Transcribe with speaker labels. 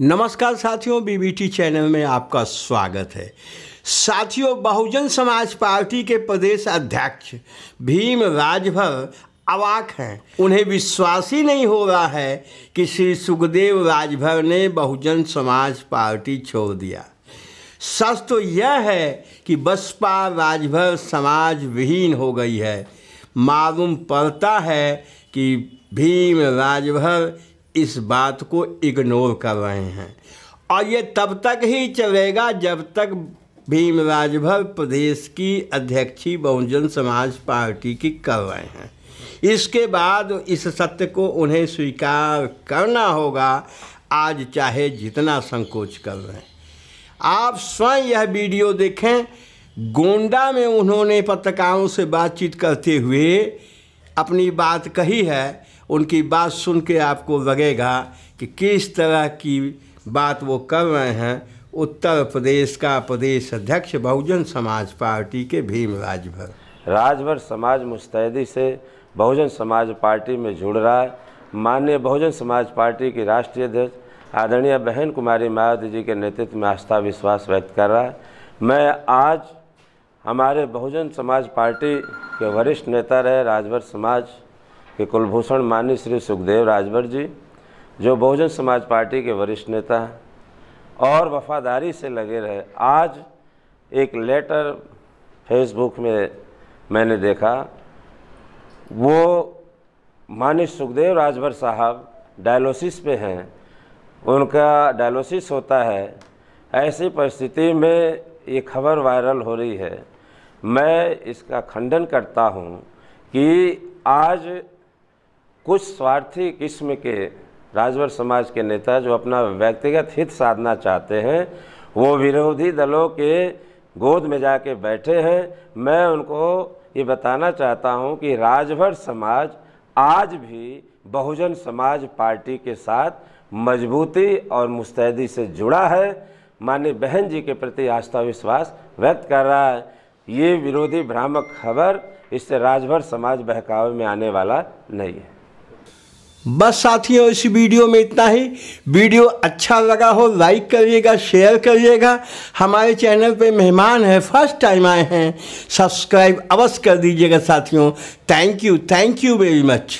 Speaker 1: नमस्कार साथियों BBT channel में आपका स्वागत है साथियों बहुजन समाज पार्टी के प्रदेश अध्यक्ष भीम राजभर अवाक हैं उन्हें विश्वास ही नहीं हो रहा है कि श्री सुखदेव राजभर ने बहुजन समाज पार्टी छोड़ दिया सच तो यह है कि बसपा राजभर समाज विहीन हो गई है मालूम पड़ता है कि भीम राजभर इस बात को इग्नोर कर रहे हैं और ये तब तक ही चलेगा जब तक भीम राजभर प्रदेश की अध्यक्षी बहुजन समाज पार्टी की कर रहे हैं इसके बाद इस सत्य को उन्हें स्वीकार करना होगा आज चाहे जितना संकोच कर रहे हैं आप स्वयं यह वीडियो देखें गोंडा में उन्होंने पत्रकारों से बातचीत करते हुए अपनी बात कही है उनकी बात सुन के आपको लगेगा कि किस तरह की बात वो कर रहे हैं उत्तर प्रदेश का प्रदेश अध्यक्ष बहुजन समाज पार्टी के भीम राजभर
Speaker 2: राजभर समाज मुस्तैदी से बहुजन समाज पार्टी में जुड़ रहा है माननीय बहुजन समाज पार्टी की राष्ट्रीय अध्यक्ष आदरणीय बहन कुमारी मायावती जी के नेतृत्व में आस्था विश्वास व्यक्त कर रहा है मैं आज हमारे बहुजन समाज पार्टी के वरिष्ठ नेता रहे राजभर समाज के कुलभूषण मान्य श्री सुखदेव राजभर जी जो बहुजन समाज पार्टी के वरिष्ठ नेता हैं और वफादारी से लगे रहे आज एक लेटर फेसबुक में मैंने देखा वो मान्य सुखदेव राजभर साहब डायलोसिस पे हैं उनका डायलोसिस होता है ऐसी परिस्थिति में ये खबर वायरल हो रही है मैं इसका खंडन करता हूँ कि आज कुछ स्वार्थी किस्म के राजभर समाज के नेता जो अपना व्यक्तिगत हित साधना चाहते हैं वो विरोधी दलों के गोद में जाके बैठे हैं मैं उनको ये बताना चाहता हूँ कि राजभर समाज आज भी बहुजन समाज पार्टी के साथ मजबूती और मुस्तैदी से जुड़ा है माननीय बहन जी के प्रति आस्था विश्वास व्यक्त कर रहा है ये विरोधी भ्रामक खबर इससे राजभर समाज बहकावे में आने वाला नहीं है
Speaker 1: बस साथियों इस वीडियो में इतना ही वीडियो अच्छा लगा हो लाइक करिएगा शेयर करिएगा हमारे चैनल पे मेहमान है फर्स्ट टाइम आए हैं सब्सक्राइब अवश्य कर दीजिएगा साथियों thank you thank you very much